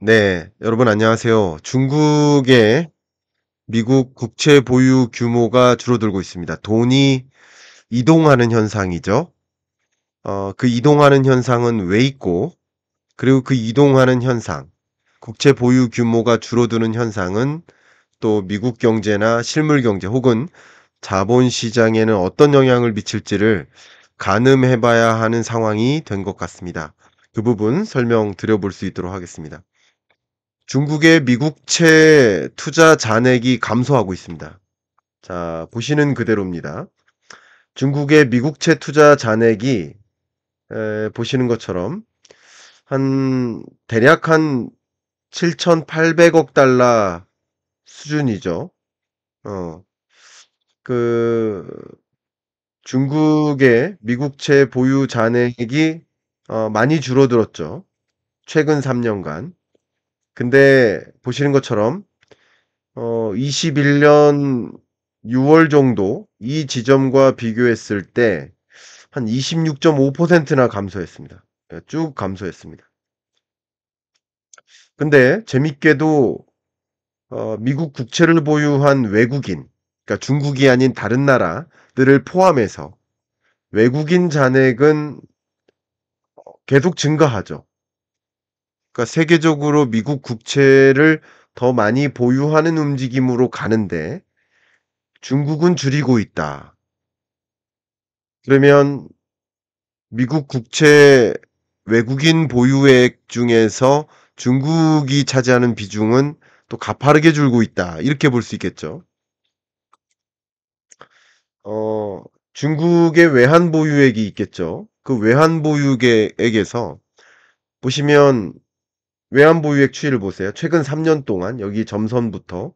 네, 여러분 안녕하세요. 중국의 미국 국채 보유 규모가 줄어들고 있습니다. 돈이 이동하는 현상이죠. 어, 그 이동하는 현상은 왜 있고, 그리고 그 이동하는 현상, 국채 보유 규모가 줄어드는 현상은 또 미국 경제나 실물 경제 혹은 자본 시장에는 어떤 영향을 미칠지를 가늠해 봐야 하는 상황이 된 것 같습니다. 그 부분 설명 드려볼 수 있도록 하겠습니다. 중국의 미국채 투자 잔액이 감소하고 있습니다. 자, 보시는 그대로입니다. 중국의 미국채 투자 잔액이 에, 보시는 것처럼 한 대략 한 7,800억 달러 수준이죠. 어. 그 중국의 미국채 보유 잔액이 어, 많이 줄어들었죠. 최근 3년간. 근데 보시는 것처럼 어 21년 6월 정도 이 지점과 비교했을 때 한 26.5%나 감소했습니다. 예, 쭉 감소했습니다. 근데 재밌게도 어 미국 국채를 보유한 외국인, 그러니까 중국이 아닌 다른 나라들을 포함해서 외국인 잔액은 계속 증가하죠. 그러니까 세계적으로 미국 국채를 더 많이 보유하는 움직임으로 가는데 중국은 줄이고 있다. 그러면 미국 국채 외국인 보유액 중에서 중국이 차지하는 비중은 또 가파르게 줄고 있다. 이렇게 볼 수 있겠죠. 어, 중국의 외환 보유액이 있겠죠. 그 외환 보유액에서 보시면 외환보 유액 추이를 보세요. 최근 3년 동안 여기 점선부터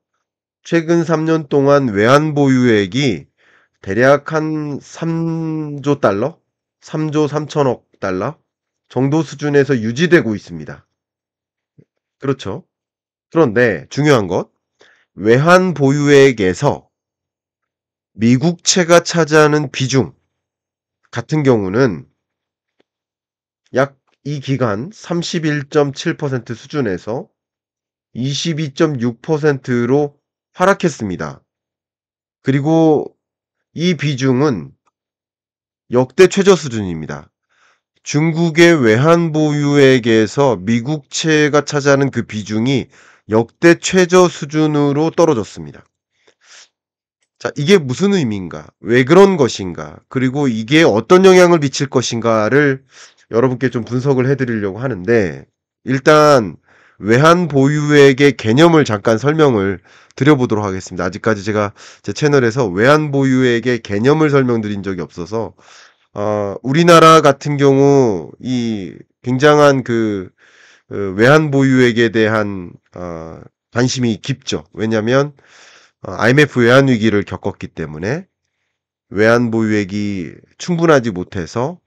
최근 3년 동안 외환보 유액이 대략 한 3조 달러, 3조 3천억 달러 정도 수준에서 유지되고 있습니다. 그렇죠. 그런데 중요한 것 외환 보유액에서 미국채가 차지하는 비중 같은 경우는 약이 기간 31.7% 수준에서 22.6%로 하락했습니다. 그리고 이 비중은 역대 최저 수준입니다. 중국의 외환 보유액에서 미국채가 차지하는 그 비중이 역대 최저 수준으로 떨어졌습니다. 자, 이게 무슨 의미인가? 왜 그런 것인가? 그리고 이게 어떤 영향을 미칠 것인가를 여러분께 좀 분석을 해드리려고 하는데 일단 외환 보유액의 개념을 잠깐 설명을 드려보도록 하겠습니다. 아직까지 제가 제 채널에서 외환 보유액의 개념을 설명드린 적이 없어서 어, 우리나라 같은 경우 이 굉장한 그, 어, 외환 보유액에 대한 어, 관심이 깊죠. 왜냐하면 IMF 어, 외환 위기를 겪었기 때문에 외환 보유액이 충분하지 못해서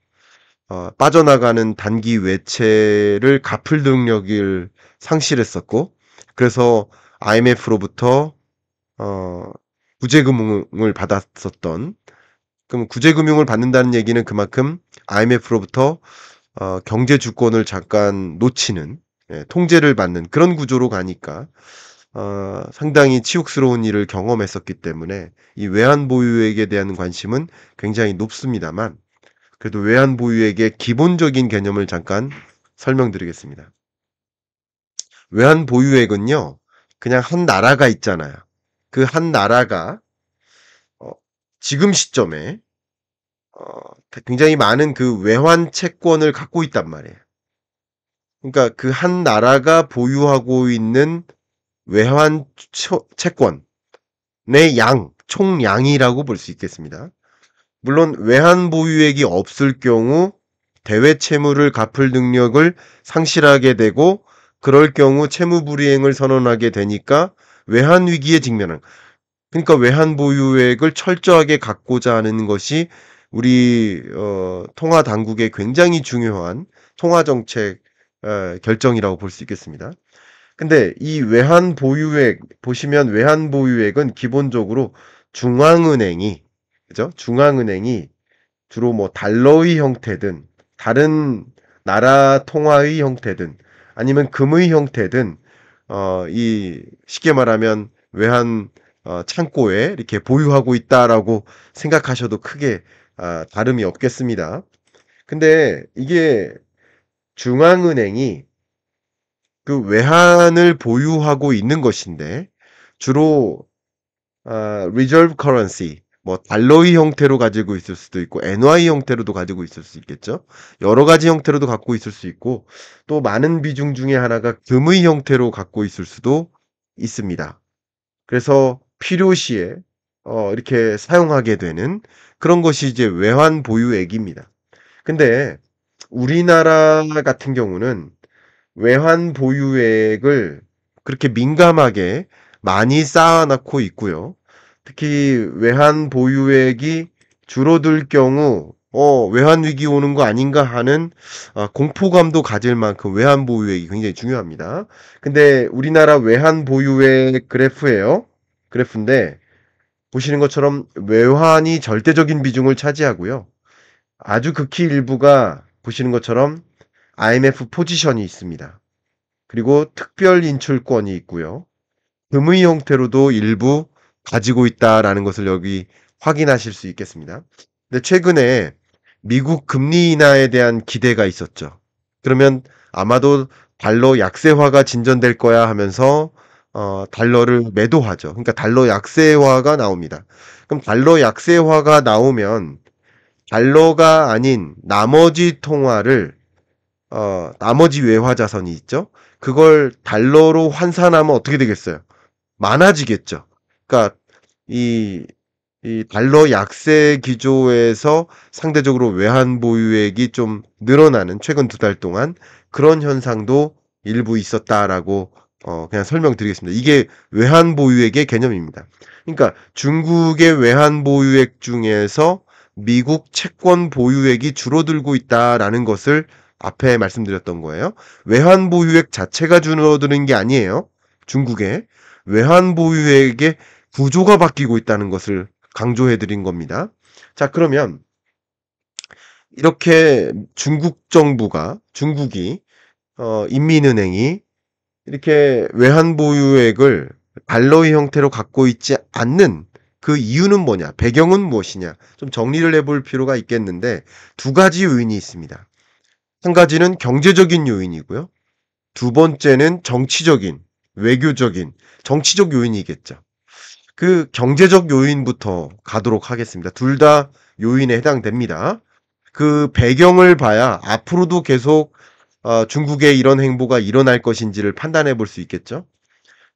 어, 빠져나가는 단기 외채를 갚을 능력을 상실했었고 그래서 IMF로부터 어, 구제금융을 받았었던 그럼 구제금융을 받는다는 얘기는 그만큼 IMF로부터 어, 경제 주권을 잠깐 놓치는 예, 통제를 받는 그런 구조로 가니까 어, 상당히 치욕스러운 일을 경험했었기 때문에 이 외환 보유액에 대한 관심은 굉장히 높습니다만 그래도 외환 보유액의 기본적인 개념을 잠깐 설명드리겠습니다. 외환 보유액은요, 그냥 한 나라가 있잖아요. 그 한 나라가 어, 지금 시점에 어, 굉장히 많은 그 외환 채권을 갖고 있단 말이에요. 그러니까 그 한 나라가 보유하고 있는 외환 채권의 양, 총양이라고볼 수 있겠습니다. 물론 외환 보유액이 없을 경우 대외 채무를 갚을 능력을 상실하게 되고 그럴 경우 채무 불이행을 선언하게 되니까 외환 위기에 직면한 그러니까 외환 보유액을 철저하게 갖고자 하는 것이 우리 어, 통화 당국의 굉장히 중요한 통화 정책 어, 결정이라고 볼 수 있겠습니다. 근데 이 외환 보유액 보시면 외환 보유액은 기본적으로 중앙은행이 그죠? 중앙은행이 주로 뭐 달러의 형태든 다른 나라 통화의 형태든 아니면 금의 형태든 어, 이 쉽게 말하면 외환 어, 창고에 이렇게 보유하고 있다라고 생각하셔도 크게 아, 다름이 없겠습니다. 근데 이게 중앙은행이 그 외환을 보유하고 있는 것인데 주로 아, r e s e r v 뭐 달러의 형태로 가지고 있을 수도 있고 NY 형태로도 가지고 있을 수 있겠죠. 여러 가지 형태로도 갖고 있을 수 있고 또 많은 비중 중에 하나가 금의 형태로 갖고 있을 수도 있습니다. 그래서 필요시에 어, 이렇게 사용하게 되는 그런 것이 이제 외환 보유액입니다. 근데 우리나라 같은 경우는 외환 보유액을 그렇게 민감하게 많이 쌓아놓고 있고요. 특히 외환 보유액이 줄어들 경우 어, 외환 위기 오는 거 아닌가 하는 어, 공포감도 가질 만큼 외환 보유액이 굉장히 중요합니다. 근데 우리나라 외환 보유액 그래프예요. 그래프인데 보시는 것처럼 외환이 절대적인 비중을 차지하고요. 아주 극히 일부가 보시는 것처럼 IMF 포지션이 있습니다. 그리고 특별 인출권이 있고요. 금의 형태로도 일부 가지고 있다라는 것을 여기 확인하실 수 있겠습니다. 근데 최근에 미국 금리 인하에 대한 기대가 있었죠. 그러면 아마도 달러 약세화가 진전될 거야 하면서 어, 달러를 매도하죠. 그러니까 달러 약세화가 나옵니다. 그럼 달러 약세화가 나오면 달러가 아닌 나머지 통화를 어, 나머지 외화 자산이 있죠. 그걸 달러로 환산하면 어떻게 되겠어요? 많아지겠죠. 그러니까 이, 이 달러 약세 기조에서 상대적으로 외환 보유액이 좀 늘어나는 최근 두 달 동안 그런 현상도 일부 있었다라고 어, 그냥 설명드리겠습니다. 이게 외환 보유액의 개념입니다. 그러니까 중국의 외환 보유액 중에서 미국 채권 보유액이 줄어들고 있다라는 것을 앞에 말씀드렸던 거예요. 외환 보유액 자체가 줄어드는 게 아니에요. 중국의 외환 보유액의 구조가 바뀌고 있다는 것을 강조해 드린 겁니다. 자, 그러면 이렇게 중국 정부가 중국이 어, 인민은행이 이렇게 외환 보유액을 달러의 형태로 갖고 있지 않는 그 이유는 뭐냐? 배경은 무엇이냐? 좀 정리를 해볼 필요가 있겠는데 두 가지 요인이 있습니다. 한 가지는 경제적인 요인이고요. 두 번째는 정치적인, 외교적인, 정치적 요인이겠죠. 그 경제적 요인부터 가도록 하겠습니다. 둘 다 요인에 해당됩니다. 그 배경을 봐야 앞으로도 계속 어, 중국의 이런 행보가 일어날 것인지를 판단해 볼 수 있겠죠.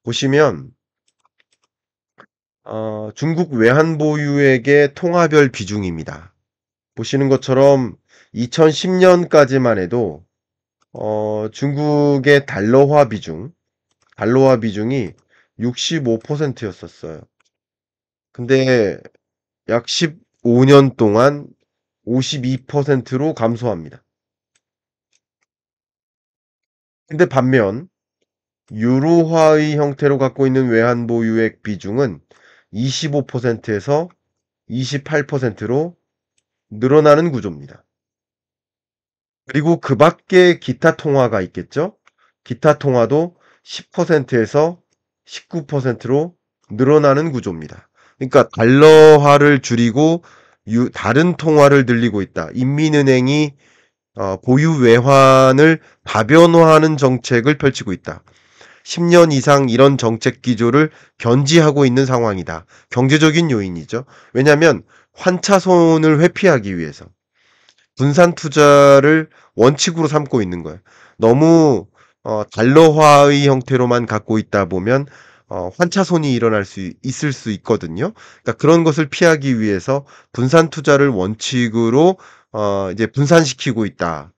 보시면 어, 중국 외환 보유액의 통화별 비중입니다. 보시는 것처럼 2010년까지만 해도 어, 중국의 달러화 비중, 달러화 비중이 65%였었어요. 근데 약 15년 동안 52%로 감소합니다. 근데 반면 유로화의 형태로 갖고 있는 외환 보유액 비중은 25%에서 28%로 늘어나는 구조입니다. 그리고 그 밖에 기타 통화가 있겠죠? 기타 통화도 10%에서 19%로 늘어나는 구조입니다. 그러니까 달러화를 줄이고 유, 다른 통화를 늘리고 있다. 인민은행이 어, 보유 외환을 다변화하는 정책을 펼치고 있다. 10년 이상 이런 정책 기조를 견지하고 있는 상황이다. 경제적인 요인이죠. 왜냐하면 환차손을 회피하기 위해서 분산 투자를 원칙으로 삼고 있는 거예요. 너무 어, 달러화의 형태로만 갖고 있다 보면 어, 환차손이 일어날 수 있을 수 있거든요. 그러니까 그런 것을 피하기 위해서 분산 투자를 원칙으로 어, 이제 분산시키고 있다.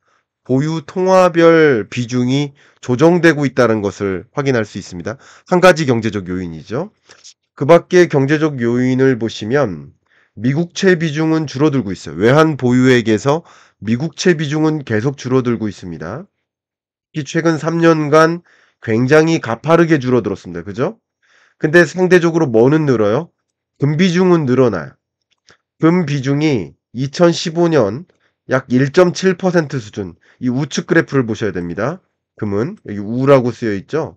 보유 통화별 비중이 조정되고 있다는 것을 확인할 수 있습니다. 한 가지 경제적 요인이죠. 그 밖의 경제적 요인을 보시면 미국채 비중은 줄어들고 있어요. 외환 보유액에서 미국채 비중은 계속 줄어들고 있습니다. 최근 3년간 굉장히 가파르게 줄어들었습니다. 그죠? 근데 상대적으로 뭐는 늘어요? 금 비중은 늘어나요. 금 비중이 2015년 약 1.7% 수준 이 우측 그래프를 보셔야 됩니다. 금은 여기 우라고 쓰여 있죠.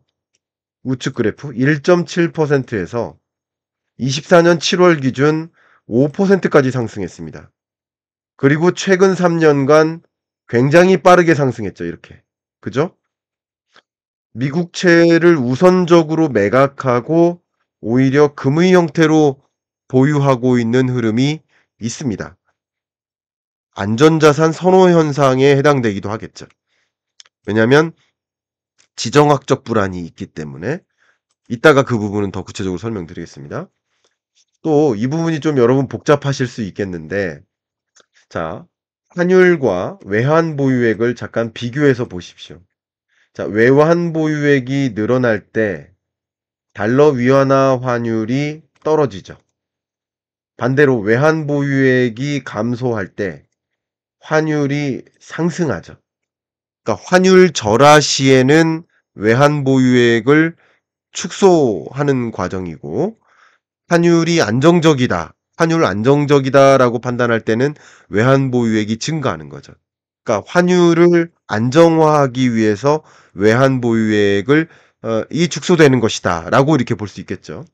우측 그래프 1.7%에서 24년 7월 기준 5%까지 상승했습니다. 그리고 최근 3년간 굉장히 빠르게 상승했죠. 이렇게. 그죠? 미국채를 우선적으로 매각하고 오히려 금의 형태로 보유하고 있는 흐름이 있습니다. 안전자산 선호 현상에 해당되기도 하겠죠. 왜냐하면 지정학적 불안이 있기 때문에 이따가 그 부분은 더 구체적으로 설명드리겠습니다. 또 이 부분이 좀 여러분 복잡하실 수 있겠는데 자 환율과 외환 보유액을 잠깐 비교해서 보십시오. 자, 외환 보유액이 늘어날 때 달러 위안화 환율이 떨어지죠. 반대로 외환 보유액이 감소할 때 환율이 상승하죠. 그러니까 환율 절하 시에는 외환 보유액을 축소하는 과정이고 환율이 안정적이다. 환율 안정적이다라고 판단할 때는 외환 보유액이 증가하는 거죠. 그러니까 환율을 안정화하기 위해서 외환 보유액을 어, 이 축소되는 것이다라고 이렇게 볼 수 있겠죠.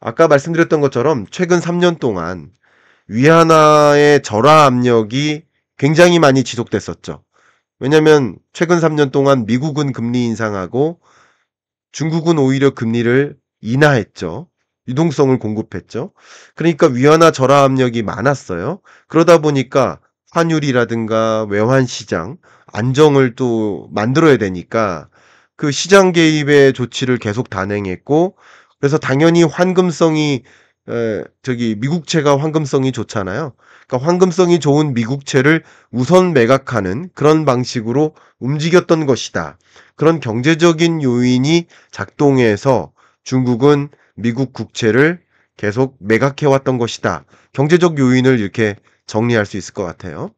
아까 말씀드렸던 것처럼 최근 3년 동안 위안화의 절하 압력이 굉장히 많이 지속됐었죠. 왜냐하면 최근 3년 동안 미국은 금리 인상하고 중국은 오히려 금리를 인하했죠. 유동성을 공급했죠. 그러니까 위안화 절하 압력이 많았어요. 그러다 보니까 환율이라든가 외환 시장 안정을 또 만들어야 되니까 그 시장 개입의 조치를 계속 단행했고 그래서 당연히 환금성이 에, 저기 미국채가 환금성이 좋잖아요. 그러니까 환금성이 좋은 미국채를 우선 매각하는 그런 방식으로 움직였던 것이다. 그런 경제적인 요인이 작동해서 중국은 미국 국채를 계속 매각해 왔던 것이다. 경제적 요인을 이렇게 정리할 수 있을 것 같아요.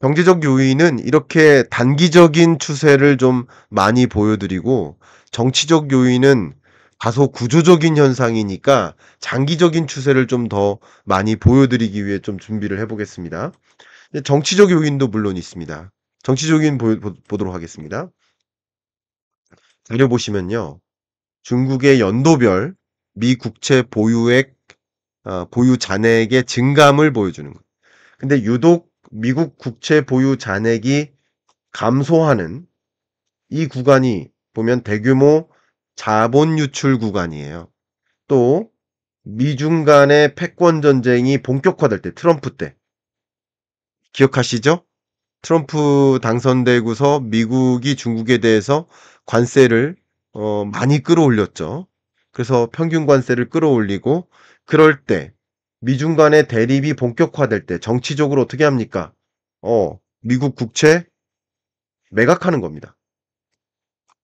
경제적 요인은 이렇게 단기적인 추세를 좀 많이 보여드리고 정치적 요인은 다소 구조적인 현상이니까 장기적인 추세를 좀 더 많이 보여드리기 위해 좀 준비를 해보겠습니다. 정치적 요인도 물론 있습니다. 정치적 요인 보, 보도록 하겠습니다. 자료 보시면요. 중국의 연도별 미 국채 보유액, 어, 보유 잔액의 증감을 보여주는 것. 근데 유독 미국 국채 보유 잔액이 감소하는 이 구간이 보면 대규모 자본 유출 구간이에요. 또 미중 간의 패권 전쟁이 본격화될 때 트럼프 때 기억하시죠? 트럼프 당선되고서 미국이 중국에 대해서 관세를 어, 많이 끌어올렸죠. 그래서 평균 관세를 끌어올리고 그럴 때 미중 간의 대립이 본격화될 때 정치적으로 어떻게 합니까? 어, 미국 국채 매각하는 겁니다.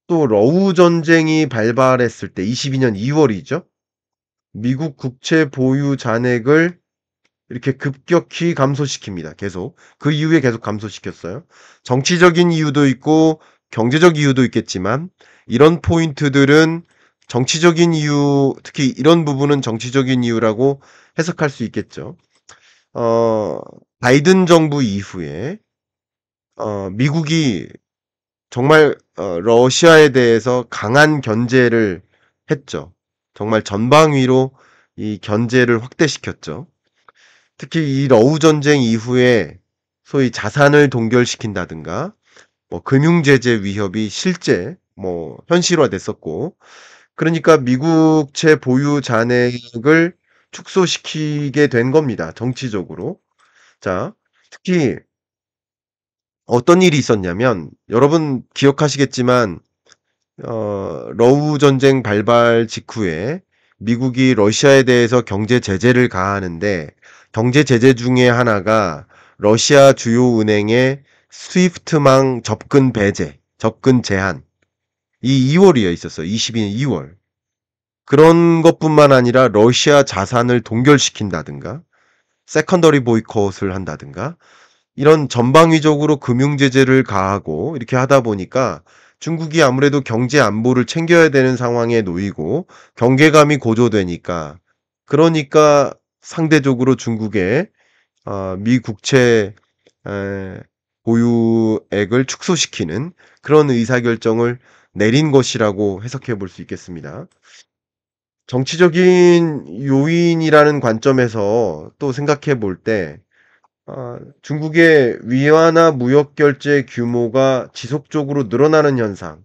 또 러우 전쟁이 발발했을 때 22년 2월이죠. 미국 국채 보유 잔액을 이렇게 급격히 감소시킵니다. 계속. 그 이후에 계속 감소시켰어요. 정치적인 이유도 있고 경제적 이유도 있겠지만 이런 포인트들은 정치적인 이유, 특히 이런 부분은 정치적인 이유라고 해석할 수 있겠죠. 어, 바이든 정부 이후에 어, 미국이 정말 어, 러시아에 대해서 강한 견제를 했죠. 정말 전방위로 이 견제를 확대시켰죠. 특히 이 러우 전쟁 이후에 소위 자산을 동결시킨다든가 뭐 금융 제재 위협이 실제 뭐 현실화됐었고 그러니까 미국채 보유 잔액을 축소시키게 된 겁니다. 정치적으로. 자, 특히 어떤 일이 있었냐면 여러분 기억하시겠지만 어, 러우 전쟁 발발 직후에 미국이 러시아에 대해서 경제 제재를 가하는데 경제 제재 중에 하나가 러시아 주요 은행의 스위프트망 접근 배제, 접근 제한 이 2월이에 있었어요. 22년 2월. 그런 것뿐만 아니라 러시아 자산을 동결시킨다든가 세컨더리 보이콧을 한다든가 이런 전방위적으로 금융 제재를 가하고 이렇게 하다 보니까 중국이 아무래도 경제 안보를 챙겨야 되는 상황에 놓이고 경계감이 고조되니까 그러니까 상대적으로 중국의 어, 미 국채 보유액을 축소시키는 그런 의사결정을 내린 것이라고 해석해 볼 수 있겠습니다. 정치적인 요인이라는 관점에서 또 생각해 볼때 어, 아, 중국의 위안화 무역 결제 규모가 지속적으로 늘어나는 현상,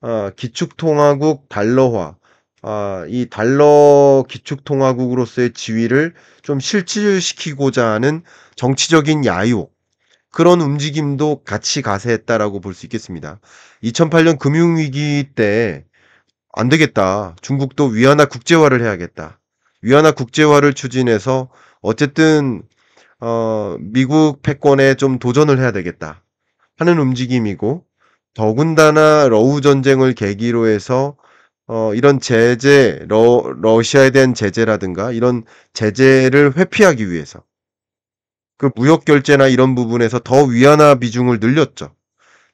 어, 기축통화국 달러화, 어, 이 달러 기축통화국으로서의 지위를 좀 실질시키고자 하는 정치적인 야욕, 그런 움직임도 같이 가세했다라고 볼 수 있겠습니다. 2008년 금융위기 때안 되겠다. 중국도 위안화 국제화를 해야겠다. 위안화 국제화를 추진해서 어쨌든 어, 미국 패권에 좀 도전을 해야 되겠다 하는 움직임이고 더군다나 러우 전쟁을 계기로 해서 어, 이런 제재 러, 러시아에 대한 제재라든가 이런 제재를 회피하기 위해서 그 무역 결제나 이런 부분에서 더 위안화 비중을 늘렸죠.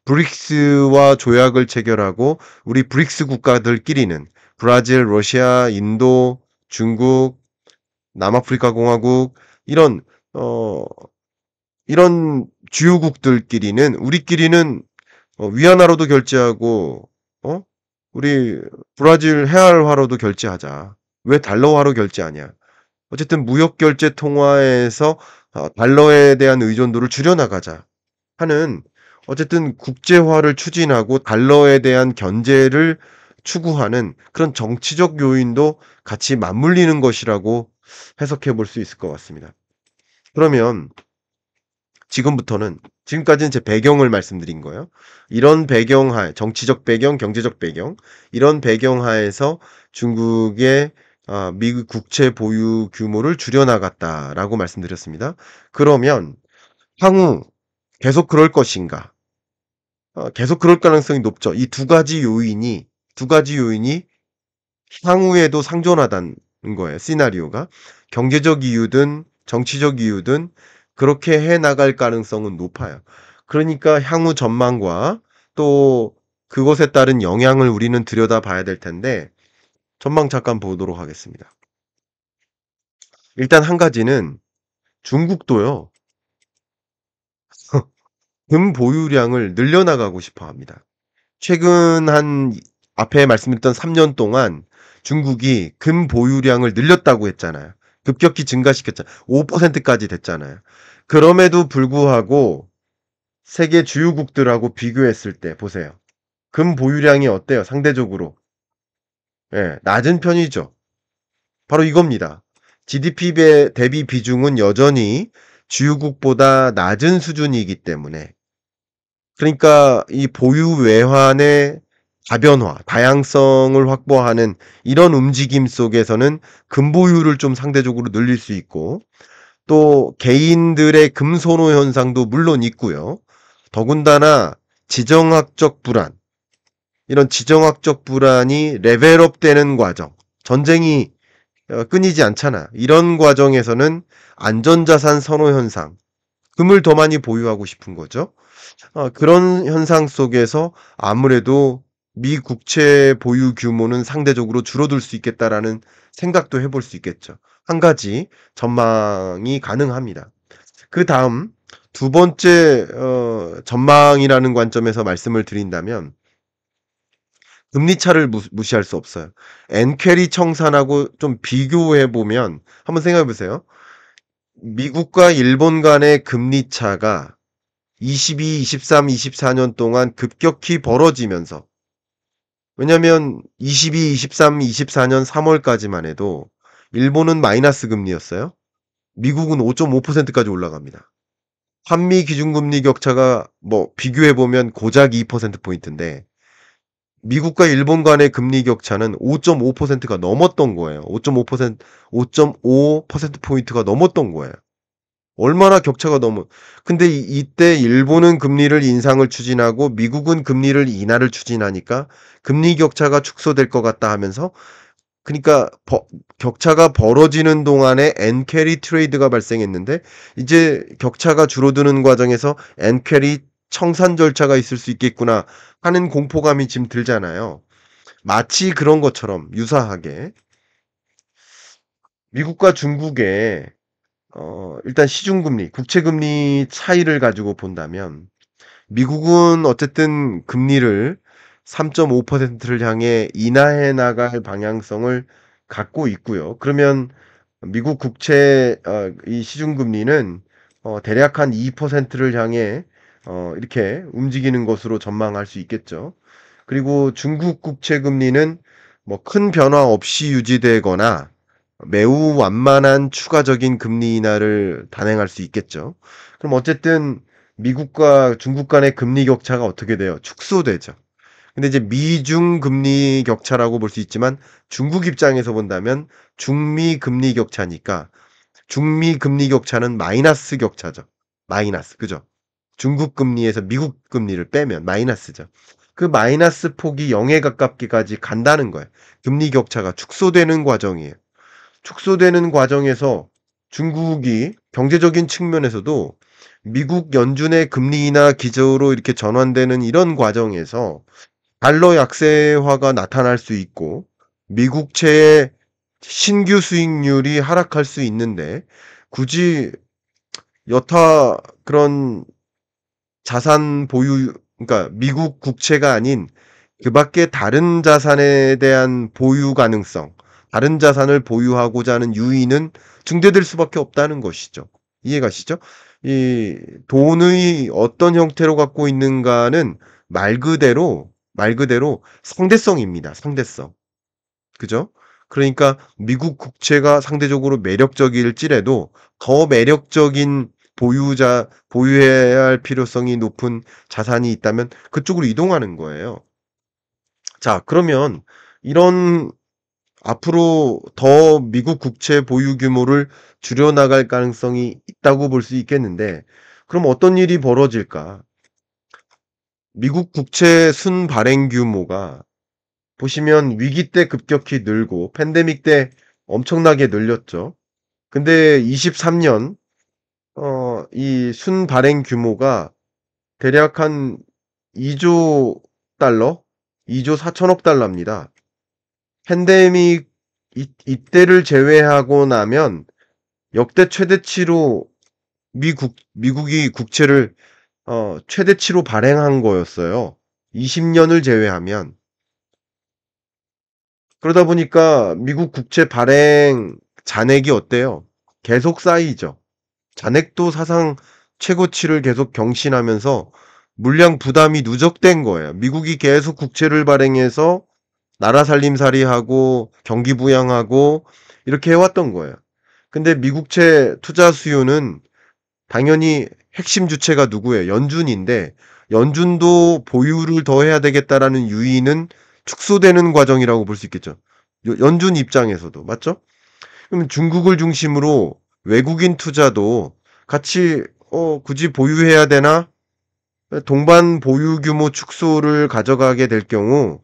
브릭스와 조약을 체결하고 우리 브릭스 국가들끼리는 브라질, 러시아, 인도, 중국, 남아프리카 공화국 이런 어 이런 주요국들끼리는 우리끼리는 어, 위안화로도 결제하고 어 우리 브라질 헤알화로도 결제하자. 왜 달러화로 결제하냐? 어쨌든 무역 결제 통화에서 어, 달러에 대한 의존도를 줄여나가자 하는 어쨌든 국제화를 추진하고 달러에 대한 견제를 추구하는 그런 정치적 요인도 같이 맞물리는 것이라고 해석해 볼 수 있을 것 같습니다. 그러면 지금부터는 지금까지는 제 배경을 말씀드린 거예요. 이런 배경 하에 정치적 배경, 경제적 배경 이런 배경 하에서 중국의 아, 미국 국채 보유 규모를 줄여나갔다라고 말씀드렸습니다. 그러면 향후 계속 그럴 것인가? 어, 계속 그럴 가능성이 높죠. 이 두 가지 요인이 두 가지 요인이 향후에도 상존하다는 거예요. 시나리오가 경제적 이유든 정치적 이유든 그렇게 해 나갈 가능성은 높아요. 그러니까 향후 전망과 또 그것에 따른 영향을 우리는 들여다봐야 될 텐데 전망 잠깐 보도록 하겠습니다. 일단 한 가지는 중국도요. 금 보유량을 늘려나가고 싶어 합니다. 최근 한 앞에 말씀드렸던 3년 동안 중국이 금 보유량을 늘렸다고 했잖아요. 급격히 증가시켰잖아요. 5%까지 됐잖아요. 그럼에도 불구하고 세계 주요국들하고 비교했을 때 보세요. 금 보유량이 어때요? 상대적으로. 예, 낮은 편이죠. 바로 이겁니다. GDP 대비 비중은 여전히 주요국보다 낮은 수준이기 때문에 그러니까 이 보유 외환의 다변화, 다양성을 확보하는 이런 움직임 속에서는 금보유를 좀 상대적으로 늘릴 수 있고 또 개인들의 금손호 현상도 물론 있고요. 더군다나 지정학적 불안, 이런 지정학적 불안이 레벨업 되는 과정, 전쟁이 어, 끊이지 않잖아. 이런 과정에서는 안전자산 선호 현상, 금을 더 많이 보유하고 싶은 거죠. 어, 그런 현상 속에서 아무래도 미 국채 보유 규모는 상대적으로 줄어들 수 있겠다라는 생각도 해볼 수 있겠죠. 한 가지 전망이 가능합니다. 그 다음 두 번째 어, 전망이라는 관점에서 말씀을 드린다면 금리 차를 무시할 수 없어요. 엔캐리 청산하고 좀 비교해 보면 한번 생각해 보세요. 미국과 일본 간의 금리 차가 22, 23, 24년 동안 급격히 벌어지면서 왜냐면 22, 23, 24년 3월까지만 해도 일본은 마이너스 금리였어요. 미국은 5.5%까지 올라갑니다. 한미 기준금리 격차가 뭐 비교해보면 고작 2%포인트인데 미국과 일본 간의 금리 격차는 5.5%가 넘었던 거예요. 5.5%, 5.5%포인트가 넘었던 거예요. 얼마나 격차가 너무. 근데 이때 일본은 금리를 인상을 추진하고 미국은 금리를 인하를 추진하니까 금리 격차가 축소될 것 같다 하면서 그러니까 버, 격차가 벌어지는 동안에 엔캐리 트레이드가 발생했는데 이제 격차가 줄어드는 과정에서 엔캐리 청산 절차가 있을 수 있겠구나 하는 공포감이 지금 들잖아요. 마치 그런 것처럼 유사하게 미국과 중국의 어, 일단 시중금리, 국채금리 차이를 가지고 본다면, 미국은 어쨌든 금리를 3.5%를 향해 인하해 나갈 방향성을 갖고 있고요. 그러면 미국 국채 어, 이 시중금리는 어, 대략 한 2%를 향해 어, 이렇게 움직이는 것으로 전망할 수 있겠죠. 그리고 중국 국채 금리는 뭐 큰 변화 없이 유지되거나 매우 완만한 추가적인 금리 인하를 단행할 수 있겠죠. 그럼 어쨌든 미국과 중국 간의 금리 격차가 어떻게 돼요? 축소되죠. 근데 이제 미중 금리 격차라고 볼 수 있지만 중국 입장에서 본다면 중미 금리 격차니까 중미 금리 격차는 마이너스 격차죠. 마이너스. 그죠? 중국 금리에서 미국 금리를 빼면 마이너스죠. 그 마이너스 폭이 0에 가깝게까지 간다는 거예요. 금리 격차가 축소되는 과정이에요. 축소되는 과정에서 중국이 경제적인 측면에서도 미국 연준의 금리 인하 기저로 이렇게 전환되는 이런 과정에서 달러 약세화가 나타날 수 있고 미국채의 신규 수익률이 하락할 수 있는데 굳이 여타 그런 자산 보유 그러니까 미국 국채가 아닌 그밖에 다른 자산에 대한 보유 가능성 다른 자산을 보유하고자 하는 유인은 증대될 수밖에 없다는 것이죠. 이해가시죠? 이 돈의 어떤 형태로 갖고 있는가는 말 그대로 말 그대로 상대성입니다. 상대성. 그죠? 그러니까 미국 국채가 상대적으로 매력적일지라도 더 매력적인 보유자 보유해야 할 필요성이 높은 자산이 있다면 그쪽으로 이동하는 거예요. 자, 그러면 이런 앞으로 더 미국 국채 보유 규모를 줄여나갈 가능성이 있다고 볼 수 있겠는데 그럼 어떤 일이 벌어질까? 미국 국채 순 발행 규모가 보시면 위기 때 급격히 늘고 팬데믹 때 엄청나게 늘렸죠. 근데 23년 어, 이 순 발행 규모가 대략 한 2조 달러, 2조 4천억 달러입니다. 팬데믹 이, 이때를 제외하고 나면 역대 최대치로 미국 미국이 국채를 어, 최대치로 발행한 거였어요. 20년을 제외하면 그러다 보니까 미국 국채 발행 잔액이 어때요? 계속 쌓이죠. 잔액도 사상 최고치를 계속 경신하면서 물량 부담이 누적된 거예요. 미국이 계속 국채를 발행해서 나라 살림살이하고 경기 부양하고 이렇게 해왔던 거예요. 근데 미국채 투자 수요는 당연히 핵심 주체가 누구예요? 연준인데 연준도 보유를 더 해야 되겠다라는 유인은 축소되는 과정이라고 볼 수 있겠죠. 연준 입장에서도 맞죠? 그럼 중국을 중심으로 외국인 투자도 같이 어 굳이 보유해야 되나? 동반 보유 규모 축소를 가져가게 될 경우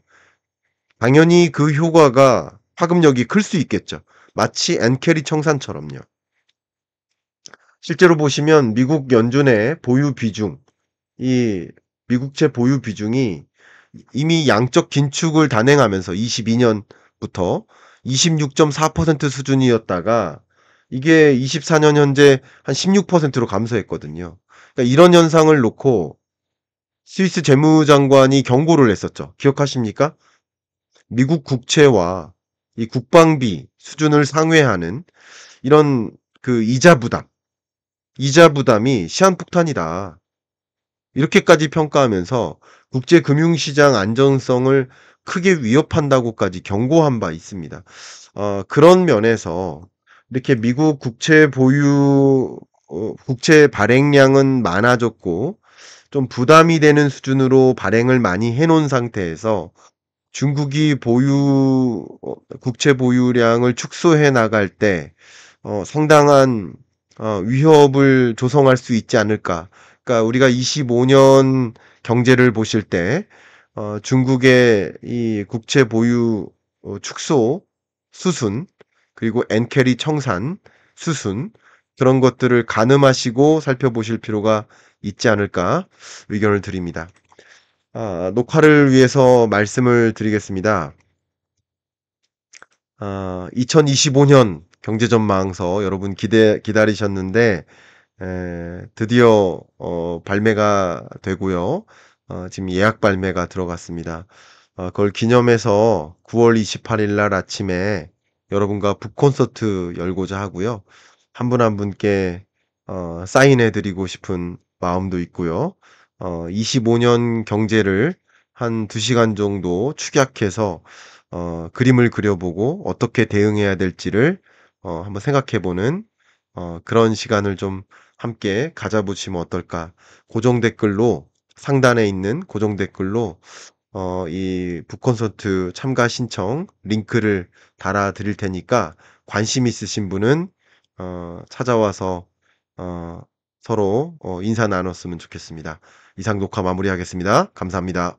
당연히 그 효과가 파급력이 클 수 있겠죠. 마치 엔케리 청산처럼요. 실제로 보시면 미국 연준의 보유 비중, 이 미국채 보유 비중이 이미 양적 긴축을 단행하면서 22년부터 26.4% 수준이었다가 이게 24년 현재 한 16%로 감소했거든요. 그러니까 이런 현상을 놓고 스위스 재무장관이 경고를 했었죠. 기억하십니까? 미국 국채와 이 국방비 수준을 상회하는 이런 그 이자 부담, 이자 부담이 시한폭탄이다. 이렇게까지 평가하면서 국제금융시장 안전성을 크게 위협한다고까지 경고한 바 있습니다. 어, 그런 면에서 이렇게 미국 국채 보유, 어, 국채 발행량은 많아졌고 좀 부담이 되는 수준으로 발행을 많이 해놓은 상태에서 중국이 보유 어, 국채 보유량을 축소해 나갈 때 어, 상당한 어, 위협을 조성할 수 있지 않을까. 그러니까 우리가 25년 경제를 보실 때 어, 중국의 이 국채 보유 어, 축소 수순 그리고 엔캐리 청산 수순 그런 것들을 가늠하시고 살펴보실 필요가 있지 않을까 의견을 드립니다. 아, 녹화를 위해서 말씀을 드리겠습니다. 아, 2025년 경제전망서 여러분 기대 기다리셨는데 에, 드디어 어, 발매가 되고요. 어, 지금 예약 발매가 들어갔습니다. 어, 그걸 기념해서 9월 28일 날 아침에 여러분과 북 콘서트 열고자 하고요. 한 분한 한 분께 어, 사인해드리고 싶은 마음도 있고요. 어, 25년 경제를 한 2시간 정도 축약해서 어, 그림을 그려보고 어떻게 대응해야 될지를 어, 한번 생각해보는 어, 그런 시간을 좀 함께 가져보시면 어떨까. 고정 댓글로 상단에 있는 고정 댓글로 어, 이 북콘서트 참가 신청 링크를 달아 드릴 테니까 관심 있으신 분은 어, 찾아와서 어, 서로 어, 인사 나눴으면 좋겠습니다. 이상 녹화 마무리하겠습니다. 감사합니다.